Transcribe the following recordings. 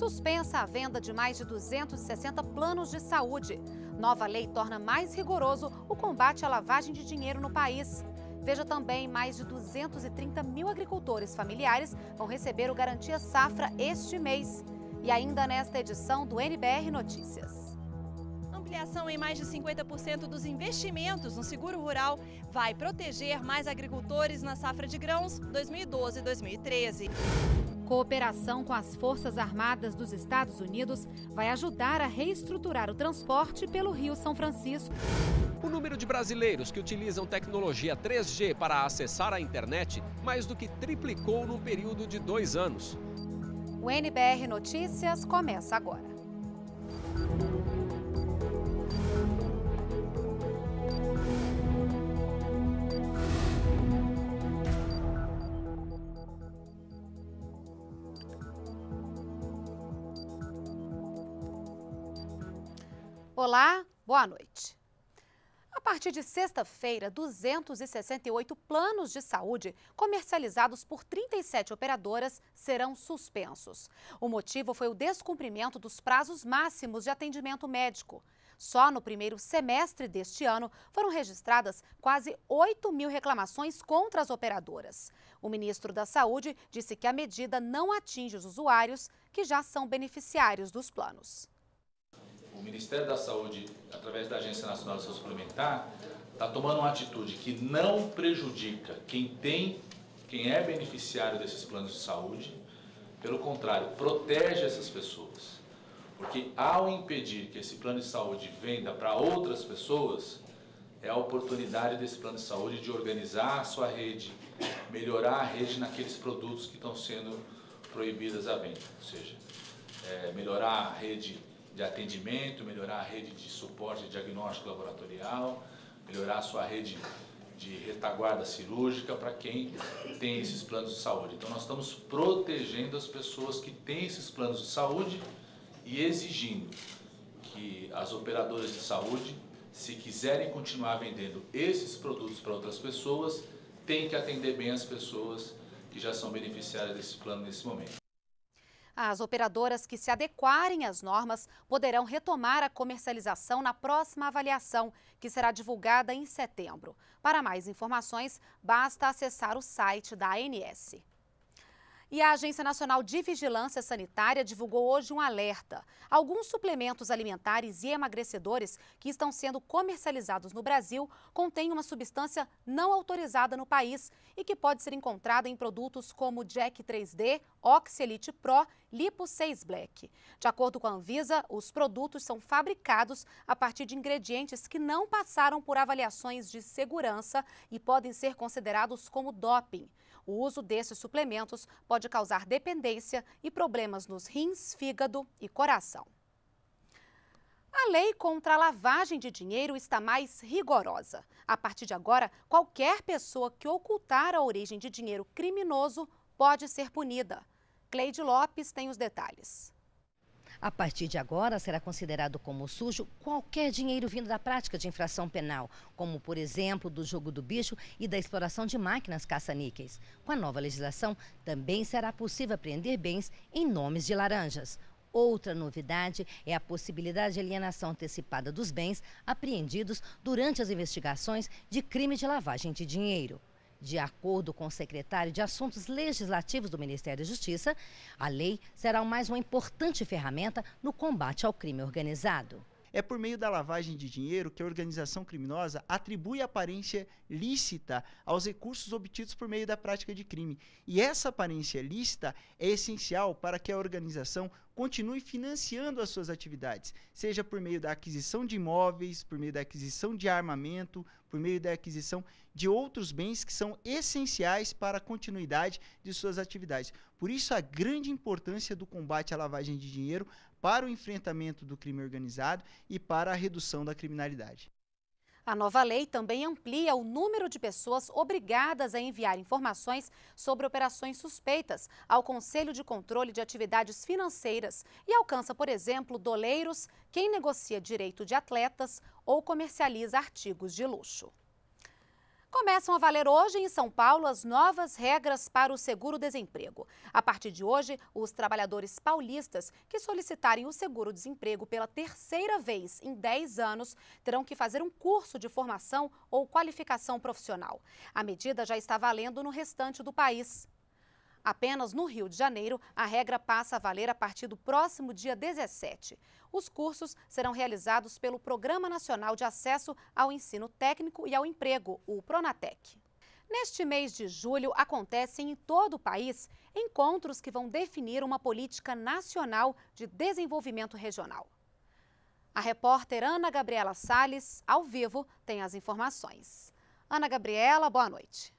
suspensa a venda de mais de 260 planos de saúde. Nova lei torna mais rigoroso o combate à lavagem de dinheiro no país. Veja também, mais de 230 mil agricultores familiares vão receber o Garantia Safra este mês. E ainda nesta edição do NBR Notícias ampliação em mais de 50% dos investimentos no seguro rural vai proteger mais agricultores na safra de grãos 2012-2013 cooperação com as Forças Armadas dos Estados Unidos vai ajudar a reestruturar o transporte pelo Rio São Francisco. O número de brasileiros que utilizam tecnologia 3G para acessar a internet mais do que triplicou no período de dois anos. O NBR Notícias começa agora. Olá, boa noite. A partir de sexta-feira, 268 planos de saúde comercializados por 37 operadoras serão suspensos. O motivo foi o descumprimento dos prazos máximos de atendimento médico. Só no primeiro semestre deste ano foram registradas quase 8 mil reclamações contra as operadoras. O ministro da Saúde disse que a medida não atinge os usuários que já são beneficiários dos planos o Ministério da Saúde, através da Agência Nacional de Saúde Suplementar, está tomando uma atitude que não prejudica quem tem, quem é beneficiário desses planos de saúde, pelo contrário, protege essas pessoas. Porque ao impedir que esse plano de saúde venda para outras pessoas, é a oportunidade desse plano de saúde de organizar a sua rede, melhorar a rede naqueles produtos que estão sendo proibidas a venda. Ou seja, é, melhorar a rede de atendimento, melhorar a rede de suporte diagnóstico laboratorial, melhorar a sua rede de retaguarda cirúrgica para quem tem esses planos de saúde. Então nós estamos protegendo as pessoas que têm esses planos de saúde e exigindo que as operadoras de saúde, se quiserem continuar vendendo esses produtos para outras pessoas, têm que atender bem as pessoas que já são beneficiárias desse plano nesse momento. As operadoras que se adequarem às normas poderão retomar a comercialização na próxima avaliação, que será divulgada em setembro. Para mais informações, basta acessar o site da ANS. E a Agência Nacional de Vigilância Sanitária divulgou hoje um alerta. Alguns suplementos alimentares e emagrecedores que estão sendo comercializados no Brasil contêm uma substância não autorizada no país e que pode ser encontrada em produtos como Jack 3D, Oxelite Pro, Lipo 6 Black. De acordo com a Anvisa, os produtos são fabricados a partir de ingredientes que não passaram por avaliações de segurança e podem ser considerados como doping. O uso desses suplementos pode causar dependência e problemas nos rins, fígado e coração. A lei contra a lavagem de dinheiro está mais rigorosa. A partir de agora, qualquer pessoa que ocultar a origem de dinheiro criminoso pode ser punida. Cleide Lopes tem os detalhes. A partir de agora, será considerado como sujo qualquer dinheiro vindo da prática de infração penal, como, por exemplo, do jogo do bicho e da exploração de máquinas caça-níqueis. Com a nova legislação, também será possível apreender bens em nomes de laranjas. Outra novidade é a possibilidade de alienação antecipada dos bens apreendidos durante as investigações de crime de lavagem de dinheiro. De acordo com o secretário de Assuntos Legislativos do Ministério da Justiça, a lei será mais uma importante ferramenta no combate ao crime organizado. É por meio da lavagem de dinheiro que a organização criminosa atribui aparência lícita aos recursos obtidos por meio da prática de crime. E essa aparência lícita é essencial para que a organização continue financiando as suas atividades, seja por meio da aquisição de imóveis, por meio da aquisição de armamento, por meio da aquisição de outros bens que são essenciais para a continuidade de suas atividades. Por isso, a grande importância do combate à lavagem de dinheiro, para o enfrentamento do crime organizado e para a redução da criminalidade. A nova lei também amplia o número de pessoas obrigadas a enviar informações sobre operações suspeitas ao Conselho de Controle de Atividades Financeiras e alcança, por exemplo, doleiros, quem negocia direito de atletas ou comercializa artigos de luxo. Começam a valer hoje em São Paulo as novas regras para o seguro-desemprego. A partir de hoje, os trabalhadores paulistas que solicitarem o seguro-desemprego pela terceira vez em 10 anos terão que fazer um curso de formação ou qualificação profissional. A medida já está valendo no restante do país. Apenas no Rio de Janeiro, a regra passa a valer a partir do próximo dia 17. Os cursos serão realizados pelo Programa Nacional de Acesso ao Ensino Técnico e ao Emprego, o Pronatec. Neste mês de julho, acontecem em todo o país encontros que vão definir uma política nacional de desenvolvimento regional. A repórter Ana Gabriela Sales, ao vivo, tem as informações. Ana Gabriela, boa noite.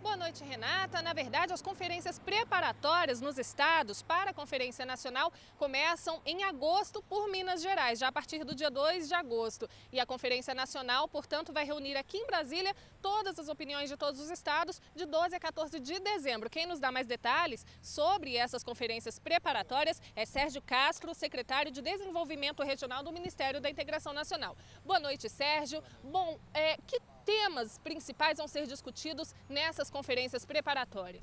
Boa noite, Renata. Na verdade, as conferências preparatórias nos estados para a Conferência Nacional começam em agosto por Minas Gerais, já a partir do dia 2 de agosto. E a Conferência Nacional, portanto, vai reunir aqui em Brasília todas as opiniões de todos os estados de 12 a 14 de dezembro. Quem nos dá mais detalhes sobre essas conferências preparatórias é Sérgio Castro, secretário de Desenvolvimento Regional do Ministério da Integração Nacional. Boa noite, Sérgio. Bom, é, que temas principais vão ser discutidos nessas conferências preparatórias?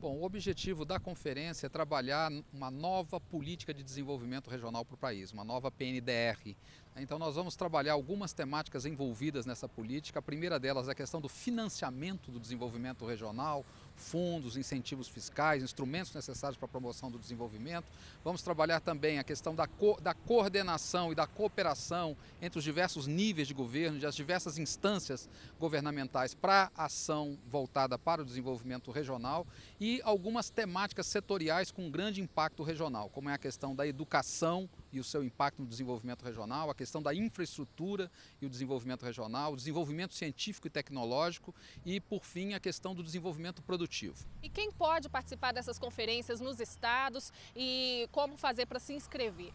Bom, o objetivo da conferência é trabalhar uma nova política de desenvolvimento regional para o país, uma nova PNDR. Então, nós vamos trabalhar algumas temáticas envolvidas nessa política. A primeira delas é a questão do financiamento do desenvolvimento regional, fundos, incentivos fiscais, instrumentos necessários para a promoção do desenvolvimento. Vamos trabalhar também a questão da, co da coordenação e da cooperação entre os diversos níveis de governo, as diversas instâncias governamentais para a ação voltada para o desenvolvimento regional e algumas temáticas setoriais com grande impacto regional, como é a questão da educação e o seu impacto no desenvolvimento regional, a questão da infraestrutura e o desenvolvimento regional, o desenvolvimento científico e tecnológico e, por fim, a questão do desenvolvimento produtivo. E quem pode participar dessas conferências nos estados e como fazer para se inscrever?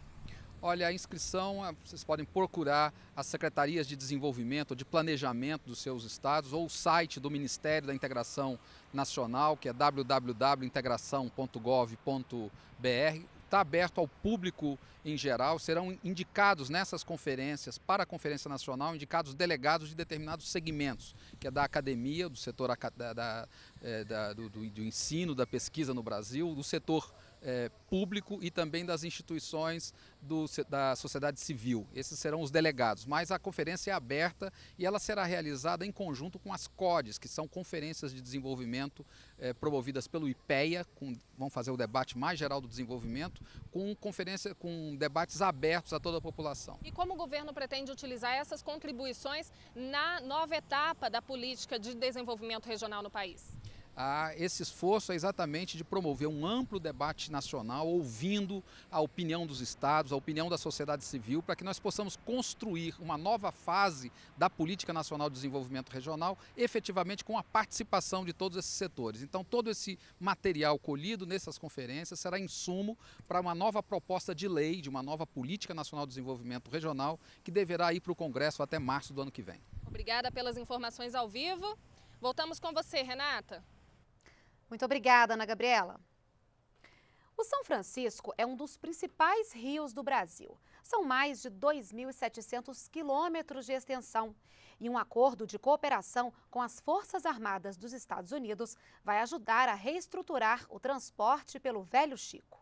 Olha, a inscrição, ah, vocês podem procurar as secretarias de desenvolvimento, ou de planejamento dos seus estados, ou o site do Ministério da Integração Nacional, que é www.integração.gov.br está aberto ao público em geral. Serão indicados nessas conferências, para a Conferência Nacional, indicados delegados de determinados segmentos, que é da academia, do setor da, da, é, da, do, do, do ensino, da pesquisa no Brasil, do setor é, público e também das instituições do, da sociedade civil. Esses serão os delegados, mas a conferência é aberta e ela será realizada em conjunto com as CODES, que são conferências de desenvolvimento é, promovidas pelo IPEA, com, vão fazer o debate mais geral do desenvolvimento, com, conferência, com debates abertos a toda a população. E como o governo pretende utilizar essas contribuições na nova etapa da política de desenvolvimento regional no país? ah, esse esforço é exatamente de promover um amplo debate nacional, ouvindo a opinião dos estados, a opinião da sociedade civil, para que nós possamos construir uma nova fase da Política Nacional de Desenvolvimento Regional, efetivamente com a participação de todos esses setores. Então, todo esse material colhido nessas conferências será insumo para uma nova proposta de lei, de uma nova Política Nacional de Desenvolvimento Regional, que deverá ir para o Congresso até março do ano que vem. Obrigada pelas informações ao vivo. Voltamos com você, Renata. Muito obrigada, Ana Gabriela. O São Francisco é um dos principais rios do Brasil. São mais de 2.700 quilômetros de extensão. E um acordo de cooperação com as Forças Armadas dos Estados Unidos vai ajudar a reestruturar o transporte pelo Velho Chico.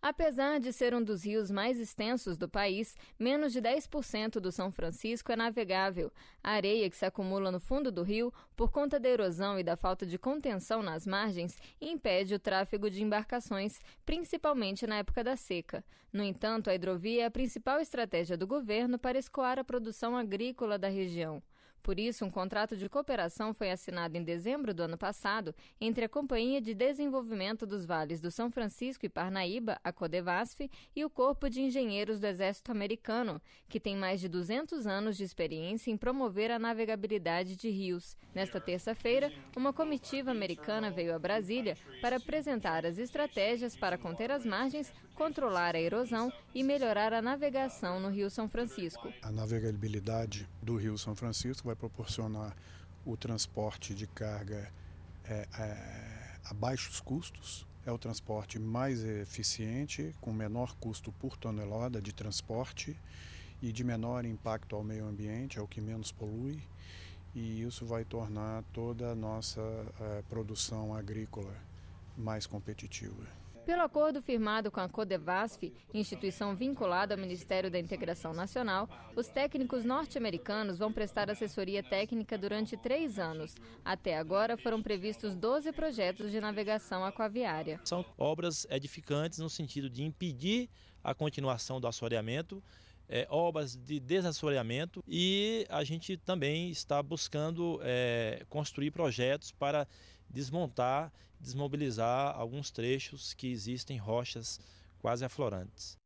Apesar de ser um dos rios mais extensos do país, menos de 10% do São Francisco é navegável. A areia que se acumula no fundo do rio, por conta da erosão e da falta de contenção nas margens, impede o tráfego de embarcações, principalmente na época da seca. No entanto, a hidrovia é a principal estratégia do governo para escoar a produção agrícola da região. Por isso, um contrato de cooperação foi assinado em dezembro do ano passado entre a Companhia de Desenvolvimento dos Vales do São Francisco e Parnaíba, a Codevasf, e o Corpo de Engenheiros do Exército Americano, que tem mais de 200 anos de experiência em promover a navegabilidade de rios. Nesta terça-feira, uma comitiva americana veio a Brasília para apresentar as estratégias para conter as margens controlar a erosão e melhorar a navegação no Rio São Francisco. A navegabilidade do Rio São Francisco vai proporcionar o transporte de carga é, é, a baixos custos, é o transporte mais eficiente, com menor custo por tonelada de transporte e de menor impacto ao meio ambiente, é o que menos polui, e isso vai tornar toda a nossa é, produção agrícola mais competitiva. Pelo acordo firmado com a Codevasf, instituição vinculada ao Ministério da Integração Nacional, os técnicos norte-americanos vão prestar assessoria técnica durante três anos. Até agora foram previstos 12 projetos de navegação aquaviária. São obras edificantes no sentido de impedir a continuação do assoreamento é, obras de desassoreamento e a gente também está buscando é, construir projetos para desmontar, desmobilizar alguns trechos que existem rochas quase aflorantes.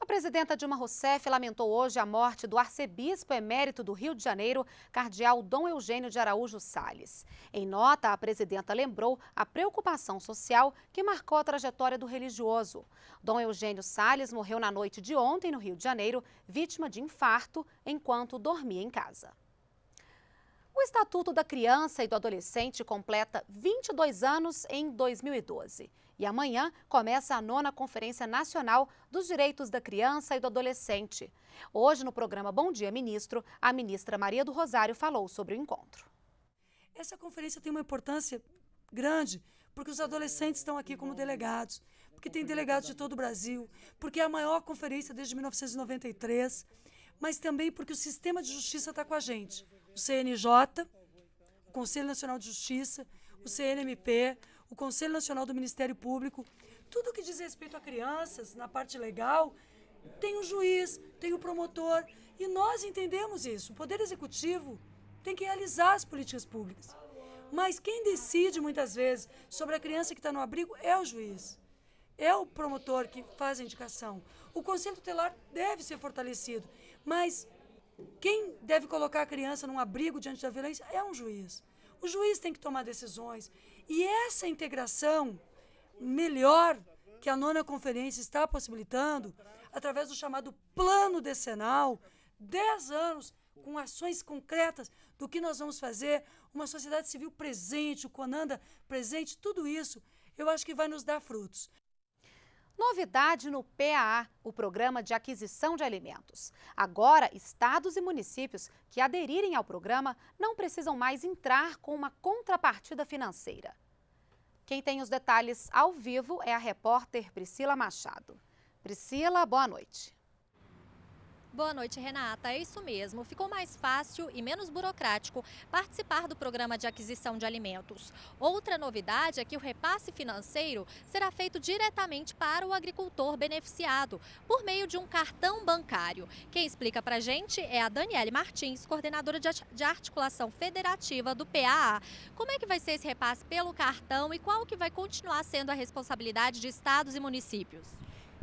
A presidenta Dilma Rousseff lamentou hoje a morte do arcebispo emérito do Rio de Janeiro, cardeal Dom Eugênio de Araújo Salles. Em nota, a presidenta lembrou a preocupação social que marcou a trajetória do religioso. Dom Eugênio Salles morreu na noite de ontem no Rio de Janeiro, vítima de infarto, enquanto dormia em casa. O Estatuto da Criança e do Adolescente completa 22 anos em 2012. E amanhã começa a nona Conferência Nacional dos Direitos da Criança e do Adolescente. Hoje, no programa Bom Dia Ministro, a ministra Maria do Rosário falou sobre o encontro. Essa conferência tem uma importância grande, porque os adolescentes estão aqui como delegados, porque tem delegados de todo o Brasil, porque é a maior conferência desde 1993, mas também porque o sistema de justiça está com a gente o CNJ, o Conselho Nacional de Justiça, o CNMP, o Conselho Nacional do Ministério Público, tudo que diz respeito a crianças, na parte legal, tem o juiz, tem o promotor, e nós entendemos isso. O Poder Executivo tem que realizar as políticas públicas. Mas quem decide muitas vezes sobre a criança que está no abrigo é o juiz, é o promotor que faz a indicação. O Conselho Tutelar deve ser fortalecido, mas quem deve colocar a criança num abrigo diante da violência é um juiz. O juiz tem que tomar decisões. E essa integração melhor que a nona conferência está possibilitando, através do chamado plano decenal, 10 anos com ações concretas do que nós vamos fazer, uma sociedade civil presente, o Conanda presente, tudo isso, eu acho que vai nos dar frutos. Novidade no PAA, o Programa de Aquisição de Alimentos. Agora, estados e municípios que aderirem ao programa não precisam mais entrar com uma contrapartida financeira. Quem tem os detalhes ao vivo é a repórter Priscila Machado. Priscila, boa noite. Boa noite, Renata. É isso mesmo. Ficou mais fácil e menos burocrático participar do programa de aquisição de alimentos. Outra novidade é que o repasse financeiro será feito diretamente para o agricultor beneficiado, por meio de um cartão bancário. Quem explica para a gente é a Daniele Martins, coordenadora de articulação federativa do PAA. Como é que vai ser esse repasse pelo cartão e qual que vai continuar sendo a responsabilidade de estados e municípios?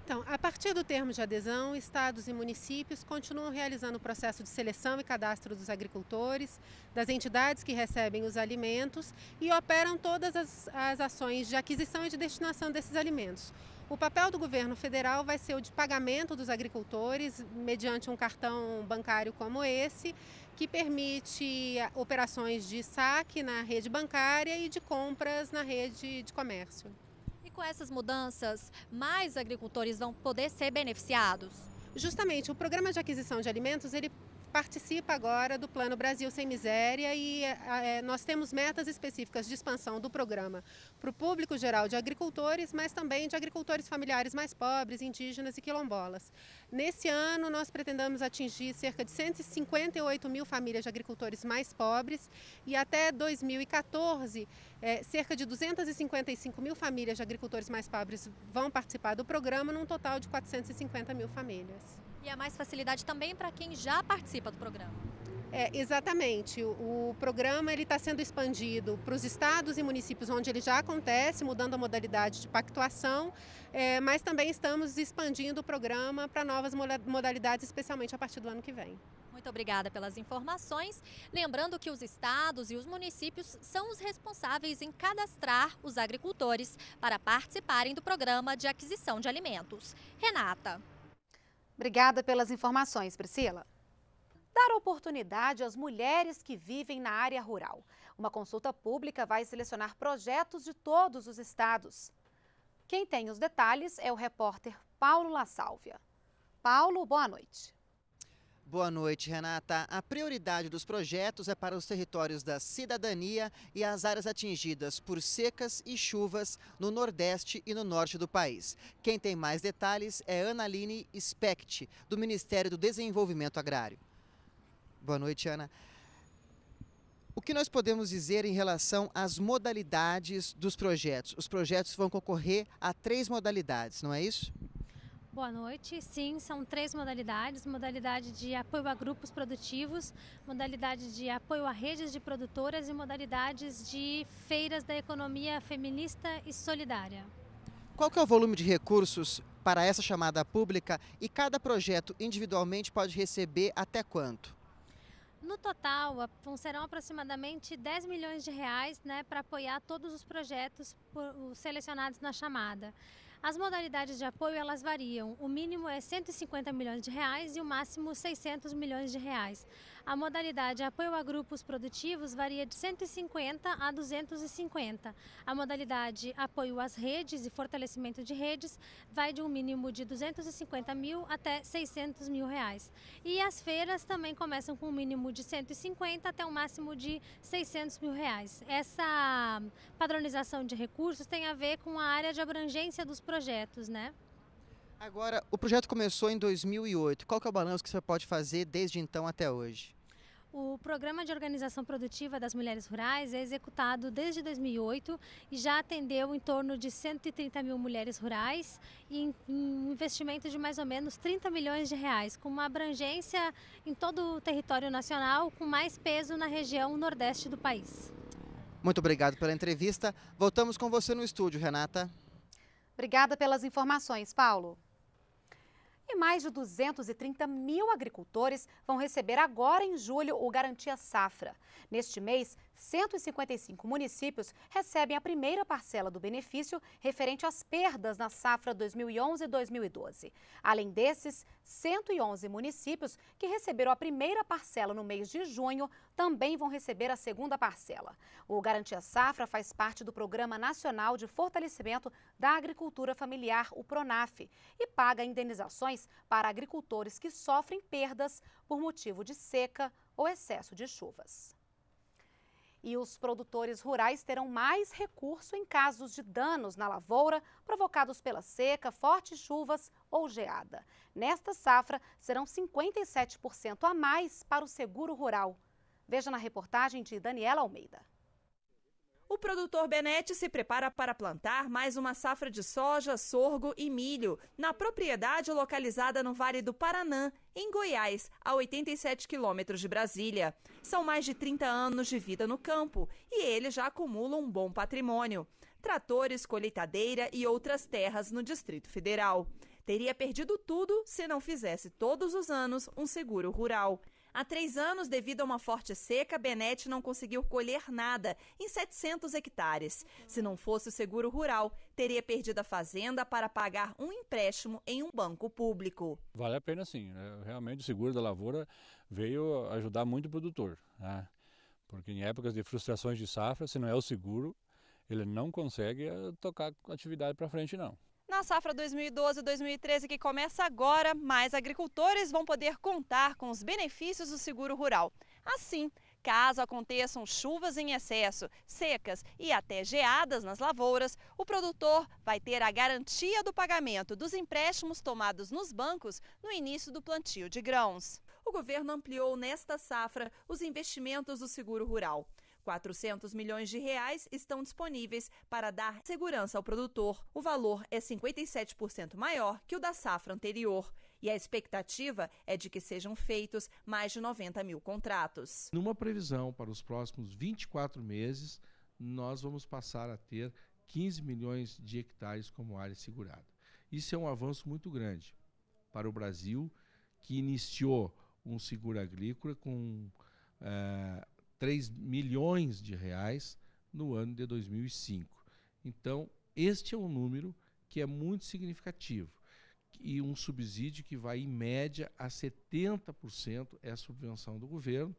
Então, a partir do termo de adesão, estados e municípios continuam realizando o processo de seleção e cadastro dos agricultores, das entidades que recebem os alimentos e operam todas as, as ações de aquisição e de destinação desses alimentos. O papel do governo federal vai ser o de pagamento dos agricultores mediante um cartão bancário como esse, que permite operações de saque na rede bancária e de compras na rede de comércio com essas mudanças, mais agricultores vão poder ser beneficiados? Justamente, o programa de aquisição de alimentos, ele participa agora do Plano Brasil Sem Miséria e é, nós temos metas específicas de expansão do programa para o público geral de agricultores, mas também de agricultores familiares mais pobres, indígenas e quilombolas. Nesse ano, nós pretendemos atingir cerca de 158 mil famílias de agricultores mais pobres e até 2014, é, cerca de 255 mil famílias de agricultores mais pobres vão participar do programa, num total de 450 mil famílias. E há mais facilidade também para quem já participa do programa. É, exatamente. O, o programa está sendo expandido para os estados e municípios onde ele já acontece, mudando a modalidade de pactuação, é, mas também estamos expandindo o programa para novas modalidades, especialmente a partir do ano que vem. Muito obrigada pelas informações. Lembrando que os estados e os municípios são os responsáveis em cadastrar os agricultores para participarem do programa de aquisição de alimentos. Renata. Obrigada pelas informações, Priscila. Dar oportunidade às mulheres que vivem na área rural. Uma consulta pública vai selecionar projetos de todos os estados. Quem tem os detalhes é o repórter Paulo La Sálvia. Paulo, boa noite. Boa noite, Renata. A prioridade dos projetos é para os territórios da cidadania e as áreas atingidas por secas e chuvas no Nordeste e no Norte do país. Quem tem mais detalhes é Analine Specht, do Ministério do Desenvolvimento Agrário. Boa noite, Ana. O que nós podemos dizer em relação às modalidades dos projetos? Os projetos vão concorrer a três modalidades, não é isso? Boa noite. Sim, são três modalidades: modalidade de apoio a grupos produtivos, modalidade de apoio a redes de produtoras e modalidades de feiras da economia feminista e solidária. Qual que é o volume de recursos para essa chamada pública e cada projeto individualmente pode receber até quanto? No total, serão aproximadamente 10 milhões de reais né, para apoiar todos os projetos selecionados na chamada. As modalidades de apoio elas variam. O mínimo é 150 milhões de reais e o máximo 600 milhões de reais. A modalidade apoio a grupos produtivos varia de 150 a 250. A modalidade apoio às redes e fortalecimento de redes vai de um mínimo de 250 mil até 600 mil reais. E as feiras também começam com um mínimo de 150 até um máximo de 600 mil reais. Essa padronização de recursos tem a ver com a área de abrangência dos projetos, né? Agora, o projeto começou em 2008. Qual que é o balanço que você pode fazer desde então até hoje? O Programa de Organização Produtiva das Mulheres Rurais é executado desde 2008 e já atendeu em torno de 130 mil mulheres rurais e em investimento de mais ou menos 30 milhões de reais, com uma abrangência em todo o território nacional, com mais peso na região nordeste do país. Muito obrigado pela entrevista. Voltamos com você no estúdio, Renata. Obrigada pelas informações, Paulo. E mais de 230 mil agricultores vão receber agora em julho o Garantia Safra. Neste mês, 155 municípios recebem a primeira parcela do benefício referente às perdas na safra 2011-2012. Além desses, 111 municípios que receberam a primeira parcela no mês de junho também vão receber a segunda parcela. O Garantia Safra faz parte do Programa Nacional de Fortalecimento da Agricultura Familiar, o PRONAF, e paga indenizações para agricultores que sofrem perdas por motivo de seca ou excesso de chuvas. E os produtores rurais terão mais recurso em casos de danos na lavoura provocados pela seca, fortes chuvas ou geada. Nesta safra, serão 57% a mais para o seguro rural. Veja na reportagem de Daniela Almeida. O produtor Benete se prepara para plantar mais uma safra de soja, sorgo e milho na propriedade localizada no Vale do Paranã, em Goiás, a 87 quilômetros de Brasília. São mais de 30 anos de vida no campo e ele já acumula um bom patrimônio. Tratores, colheitadeira e outras terras no Distrito Federal. Teria perdido tudo se não fizesse todos os anos um seguro rural. Há três anos, devido a uma forte seca, Benete não conseguiu colher nada, em 700 hectares. Se não fosse o seguro rural, teria perdido a fazenda para pagar um empréstimo em um banco público. Vale a pena sim. É, realmente o seguro da lavoura veio ajudar muito o produtor. Né? Porque em épocas de frustrações de safra, se não é o seguro, ele não consegue eh, tocar a atividade para frente não. Na safra 2012-2013 que começa agora, mais agricultores vão poder contar com os benefícios do seguro rural. Assim, caso aconteçam chuvas em excesso, secas e até geadas nas lavouras, o produtor vai ter a garantia do pagamento dos empréstimos tomados nos bancos no início do plantio de grãos. O governo ampliou nesta safra os investimentos do seguro rural. 400 milhões de reais estão disponíveis para dar segurança ao produtor. O valor é 57% maior que o da safra anterior e a expectativa é de que sejam feitos mais de 90 mil contratos. Numa previsão para os próximos 24 meses, nós vamos passar a ter 15 milhões de hectares como área segurada. Isso é um avanço muito grande para o Brasil, que iniciou um seguro agrícola com uh, 3 milhões de reais no ano de 2005. Então, este é um número que é muito significativo e um subsídio que vai em média a 70% é a subvenção do governo,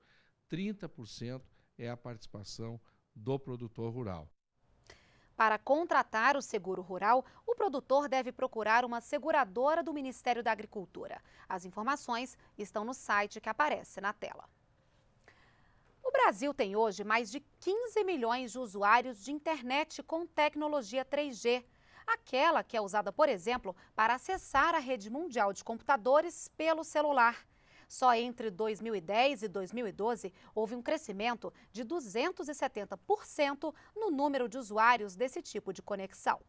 30% é a participação do produtor rural. Para contratar o seguro rural, o produtor deve procurar uma seguradora do Ministério da Agricultura. As informações estão no site que aparece na tela. Brasil tem hoje mais de 15 milhões de usuários de internet com tecnologia 3G. Aquela que é usada, por exemplo, para acessar a rede mundial de computadores pelo celular. Só entre 2010 e 2012 houve um crescimento de 270% no número de usuários desse tipo de conexão.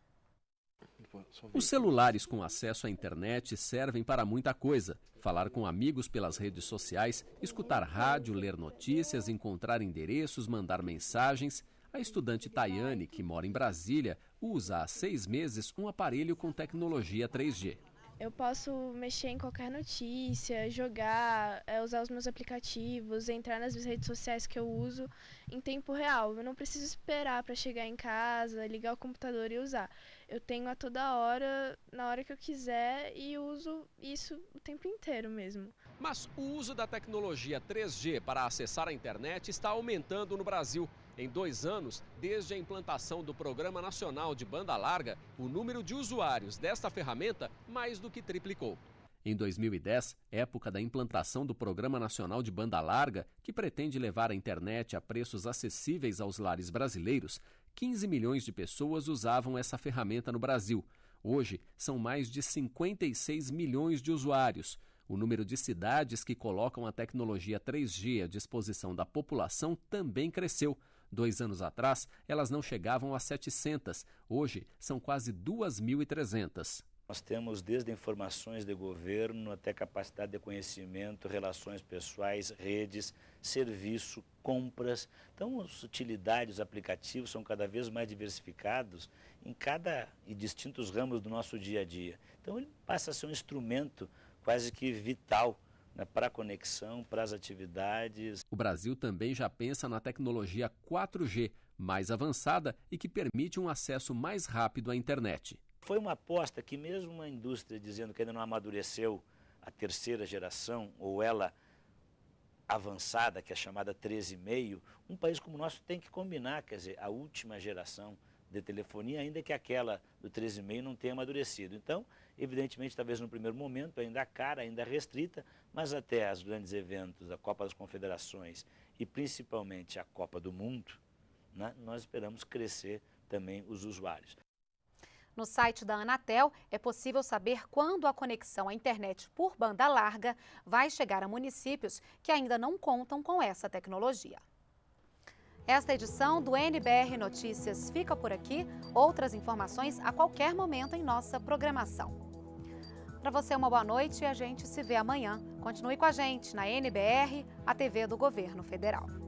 Os celulares com acesso à internet servem para muita coisa: falar com amigos pelas redes sociais, escutar rádio, ler notícias, encontrar endereços, mandar mensagens. A estudante Tayane, que mora em Brasília, usa há seis meses um aparelho com tecnologia 3G. Eu posso mexer em qualquer notícia, jogar, é, usar os meus aplicativos, entrar nas redes sociais que eu uso em tempo real. Eu não preciso esperar para chegar em casa, ligar o computador e usar eu tenho a toda hora, na hora que eu quiser e uso isso o tempo inteiro mesmo. Mas o uso da tecnologia 3G para acessar a internet está aumentando no Brasil. Em dois anos, desde a implantação do Programa Nacional de Banda Larga, o número de usuários desta ferramenta mais do que triplicou. Em 2010, época da implantação do Programa Nacional de Banda Larga, que pretende levar a internet a preços acessíveis aos lares brasileiros, 15 milhões de pessoas usavam essa ferramenta no Brasil. Hoje, são mais de 56 milhões de usuários. O número de cidades que colocam a tecnologia 3G à disposição da população também cresceu. Dois anos atrás, elas não chegavam a 700. Hoje, são quase 2.300. Nós temos desde informações de governo até capacidade de conhecimento, relações pessoais, redes, serviço, compras. Então, as utilidades, os aplicativos são cada vez mais diversificados em cada e distintos ramos do nosso dia a dia. Então, ele passa a ser um instrumento quase que vital né, para a conexão, para as atividades. O Brasil também já pensa na tecnologia 4G, mais avançada e que permite um acesso mais rápido à internet. Foi uma aposta que, mesmo uma indústria dizendo que ainda não amadureceu a terceira geração, ou ela avançada, que é chamada 13,5, um país como o nosso tem que combinar, quer dizer, a última geração de telefonia, ainda que aquela do 13,5 não tenha amadurecido. Então, evidentemente, talvez no primeiro momento, ainda cara, ainda restrita, mas até os grandes eventos, a Copa das Confederações e principalmente a Copa do Mundo, né, nós esperamos crescer também os usuários. No site da Anatel é possível saber quando a conexão à internet por banda larga vai chegar a municípios que ainda não contam com essa tecnologia. Esta edição do NBR Notícias fica por aqui. Outras informações a qualquer momento em nossa programação. Para você, uma boa noite e a gente se vê amanhã. Continue com a gente na NBR, a TV do Governo Federal.